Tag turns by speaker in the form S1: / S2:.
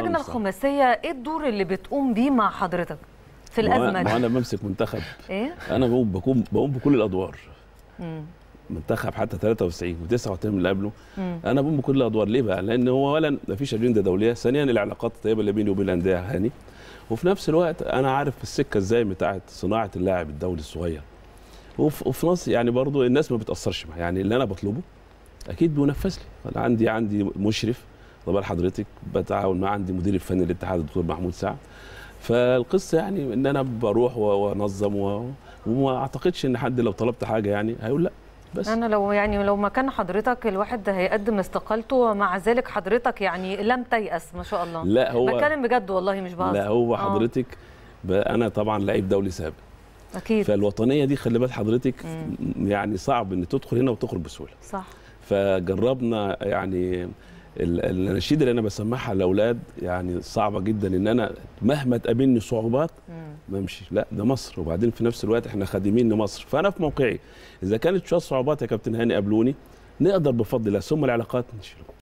S1: اللجنه
S2: الخماسيه ايه الدور اللي بتقوم بيه مع حضرتك في الازمه دي؟ انا
S1: بمسك منتخب ايه انا بقوم بقوم بكل الادوار مم. منتخب حتى 93 و89 اللي قبله انا بقوم بكل الادوار ليه بقى؟ لان هو اولا مفيش اجنده دوليه، ثانيا العلاقات الطيبه اللي بيني وبين الانديه هاني وفي نفس الوقت انا عارف السكه ازاي بتاعه صناعه اللاعب الدولي الصغير وفي نص يعني برضو الناس ما بتاثرش معايا يعني اللي انا بطلبه اكيد بينفذ لي انا عندي عندي مشرف بال حضرتك بتعاون مع عندي مدير الفني للاتحاد الدكتور محمود سعد فالقصه يعني ان انا بروح وانظم و... وما اعتقدش ان حد لو طلبت حاجه يعني هيقول لا
S2: بس انا لو يعني لو مكان حضرتك الواحد هيقدم استقالته ومع ذلك حضرتك يعني لم تيأس ما شاء الله لا هو بتكلم بجد والله مش بهزر لا هو آه. حضرتك
S1: آه. انا طبعا لعيب دولي سابق اكيد فالوطنيه دي خلي بال حضرتك م. يعني صعب ان تدخل هنا وتخرج بسهوله صح فجربنا يعني الاناشيد اللي انا بسمعها للاولاد يعني صعبه جدا ان انا مهما تقابلني صعوبات بمشي لا ده مصر وبعدين في نفس الوقت احنا خادمين لمصر فانا في موقعي اذا كانت شويه صعوبات يا كابتن هاني قابلوني نقدر بفضل الله ثم العلاقات نشيلهم